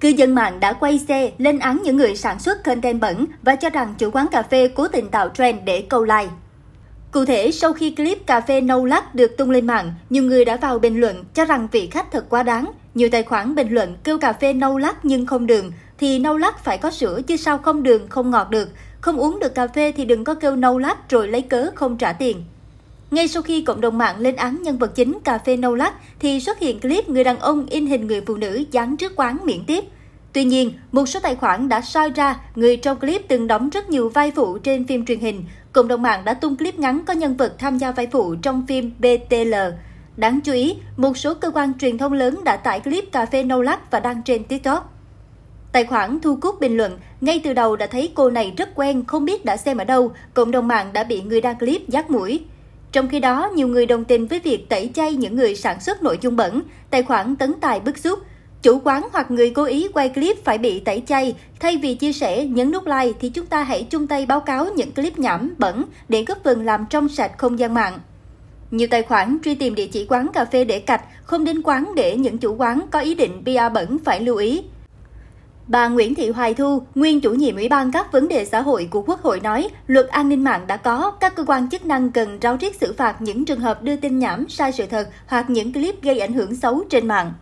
Cư dân mạng đã quay xe lên án những người sản xuất content bẩn và cho rằng chủ quán cà phê cố tình tạo trend để câu like. Cụ thể, sau khi clip cà phê nâu lắc được tung lên mạng, nhiều người đã vào bình luận cho rằng vị khách thật quá đáng. Nhiều tài khoản bình luận kêu cà phê nâu lắc nhưng không đường, thì nâu lắc phải có sữa chứ sao không đường không ngọt được. Không uống được cà phê thì đừng có kêu nâu lắc rồi lấy cớ không trả tiền. Ngay sau khi cộng đồng mạng lên án nhân vật chính cà phê nâu lắc thì xuất hiện clip người đàn ông in hình người phụ nữ dán trước quán miễn tiếp. Tuy nhiên, một số tài khoản đã soi ra người trong clip từng đóng rất nhiều vai phụ trên phim truyền hình. Cộng đồng mạng đã tung clip ngắn có nhân vật tham gia vai phụ trong phim BTL. Đáng chú ý, một số cơ quan truyền thông lớn đã tải clip cà phê nâu lắc và đăng trên TikTok. Tài khoản Thu Cúc bình luận, ngay từ đầu đã thấy cô này rất quen, không biết đã xem ở đâu, cộng đồng mạng đã bị người đăng clip giác mũi. Trong khi đó, nhiều người đồng tình với việc tẩy chay những người sản xuất nội dung bẩn, tài khoản tấn tài bức xúc. Chủ quán hoặc người cố ý quay clip phải bị tẩy chay, thay vì chia sẻ, nhấn nút like thì chúng ta hãy chung tay báo cáo những clip nhảm, bẩn để góp phần làm trong sạch không gian mạng. Nhiều tài khoản truy tìm địa chỉ quán cà phê để cạch, không đến quán để những chủ quán có ý định PR bẩn phải lưu ý. Bà Nguyễn Thị Hoài Thu, nguyên chủ nhiệm Ủy ban các vấn đề xã hội của Quốc hội nói, luật an ninh mạng đã có, các cơ quan chức năng cần ráo riết xử phạt những trường hợp đưa tin nhảm sai sự thật hoặc những clip gây ảnh hưởng xấu trên mạng.